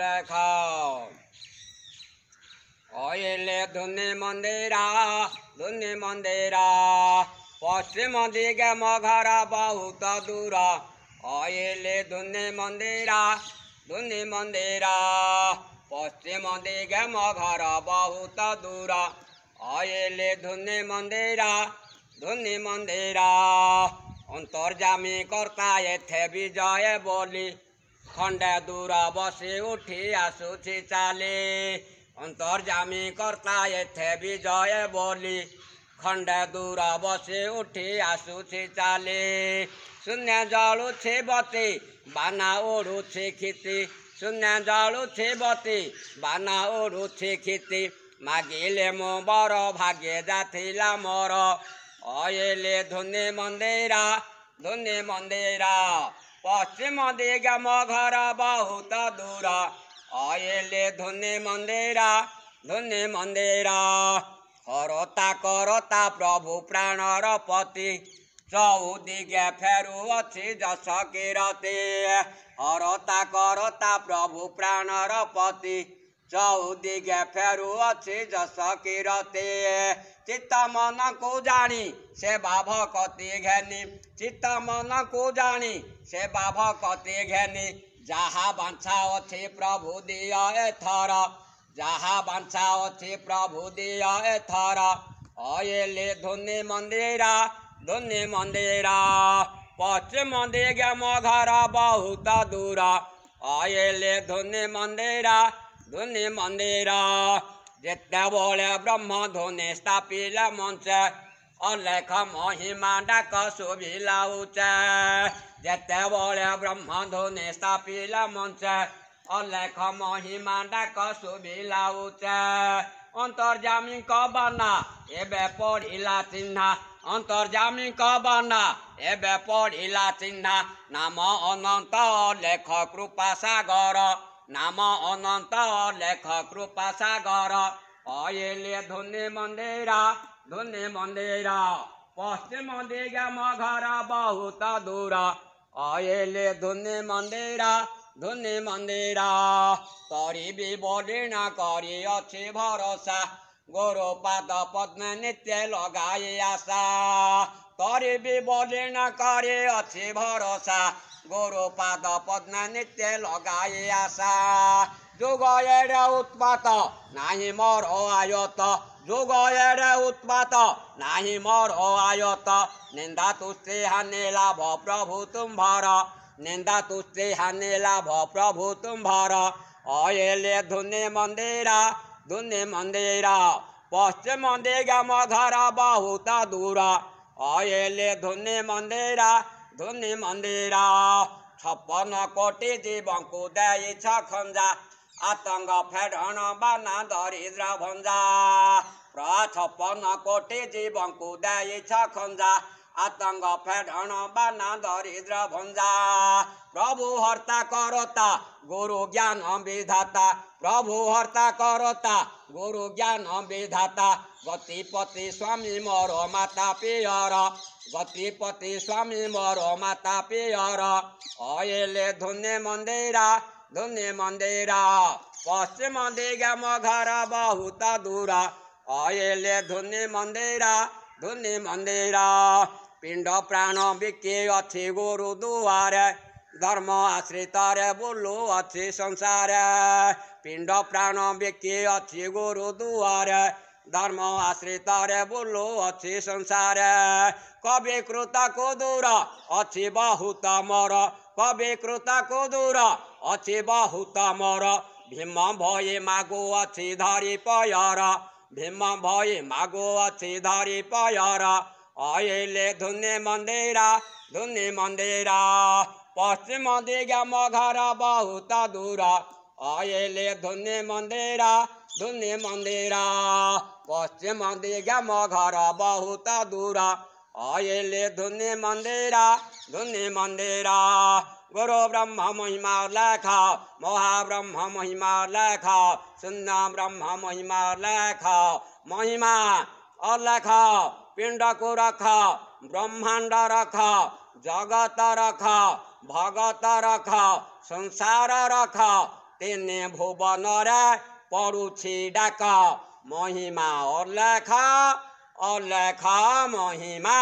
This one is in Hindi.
লেখ অয়েলে ধুনে মন্দিরা ধুনে মন্দিরা পশ্চিম দিকে মঘরা বহুত দূর অয়েলে ধুনে মন্দিরা ধুনে মন্দিরা পশ্চিম দিকে মঘর বহুত দূর অয়েলে ধুনে মন্দিরা ধুনি মন্দিরা অন্তর্জামী কর্তা এথে বিজয় বলি খণ্ডা দূরা বসে উঠে আসুছে চালে অন্তর্জামী কর্তা এথে বিজয় বলি খণ্ডা দূরা বসে উঠে আসুছে চালে শূন্য জলুছে বতে বানা ওড়ুছে খেতে শূন্য জলুছে বতে বানা ওড়ুছে খেতে মাগিলে মো বড় ভাগে যাথিলা মর অয়েলে ধনে মন্দেরা ধনে মন্দেরা पश्चिम दिग म घर बहुत दूर अहिले धुने मन्दिरा धुने मन्दिरा करता करता प्रभु प्राण र पति चौदिगे फेरु अछि जस किरती हरता करता प्रभु प्राण र पति जाओ दे गया फेरो अच्छे जसा के रहते चित्ता माना को जानी से बाबा कहते घनी चित्ता माना को जानी से बाबा कहते घनी जहा बांछा अच्छे प्रभु दिया थारा जहा बांछा अच्छे प्रभु दिया थारा अले धुनि मंदिरा धुनि मंदिरा पश्चिम मंदिर गया मोघरा बहुत दूरा अले धुनि मंदिरा धुनी मन्दिर जेत्या बोल्या ब्रह्म धुनी स्थापिला मञ्च अलेख महिमा डाक शोभिला उच जेत्या बोल्या ब्रह्म धुनी स्थापिला मञ्च অলেখ মহিমা ডাক শুভিলাউচে অন্তর্জামী কবনা এবে পড়িলা চিহ্না অন্তর্জামী কবনা এবে পড়িলা চিহ্না নাম অনন্ত অলেখ কৃপা সাগর नाम अनन्त लेख कृपा सागर अहिले धुने मन्दिर धुने मन्दिर पश्चिम दिगा म घर बहुत दूर अहिले धुने मन्दिर धुने मन्दिर तरिबी बोलिण करी भरोसा गोरो पाद पद्म नित्य लगाए आशा तरिबी बोलिण गरिअछि भरोसा गोरु पाद पद्म नित्य लगाए आशा যোগ এড়ে উৎপাত নাহি মর ও আয়ত যোগ এড়ে উৎপাত নাহি মর ও আয়ত নিন্দা তুষ্টে হানে লাভ প্রভু তুম্ভর নিন্দা তুষ্টে হানে লাভ প্রভু তুম্ভর অয়েলে ধুনে মন্দির ধুনে মন্দির পশ্চিম দিগ মধর বহুত দূর অয়েলে ধুনে মন্দির धुनी मन्दिर छप्पन्न कोटी जीवको छ खन्जा आतङ्ग फेडन बना दरिद्र भन्जा प्र छप्पन्न कोटी जीवको छ खन्जा আতঙ্গ ফেডন বানা দরিদ্র ভঞ্জা প্রভু হর্তা করতা গুরু জ্ঞান বিধাতা প্রভু হর্তা করতা গুরু জ্ঞান বিধাতা গতিপতি স্বামী মর মাতা পিয়র গতিপতি স্বামী মর মাতা পিয়র অয়েলে ধুনে মন্দিরা ধুনে মন্দিরা পশ্চিম দিগাম ঘর বহুত দূরা অয়েলে ধুনে মন্দিরা ধুনে মন্দিরা ପିଣ୍ଡ ପ୍ରାଣ ବିକେ ଅଛି ଗୋରୁ ଦୁଆରେ ଧର୍ମ ଆଶ୍ରିତରେ ବୁଲୁ ଅଛି ସଂସାରେ ପିଣ୍ଡ ପ୍ରାଣ ବିକେ ଅଛି ଗୋରୁ ଦୁଆରେ ଧର୍ମ ଆଶ୍ରିତରେ ବୁଲୁ ଅଛି ସଂସାରେ କବି କୃତ କୁଦୂର ଅଛି ବହୁତ ମୋର କବି କୃତ କୁଦୂର ଅଛି ବହୁତ ମୋର ଭୀମ ଭୟ ମାଗୁ ଅଛି ଧରି ପୟର ଭୀମ ଭୟ ମାଗୁ ଅଛି ଧରି ପୟର आयले धुने मंदेरा धुने मंदेरा पश्चिम दिगा मघरा बहुत दूरा आयले धुने मंदेरा धुने मंदेरा पश्चिम दिगा मघरा बहुत दूरा आयले धुने मंदेरा धुने मंदेरा गुरु ब्रह्म महिमा लेखा महाब्रह्म महिमा लेखा सुन्ना ब्रह्म महिमा लेखा महिमा और पिंड को रख ब्रह्मांड रख जगत रख भगत रख संसार रख तेन भुवन रे डाक महिमा और लेखा महिमा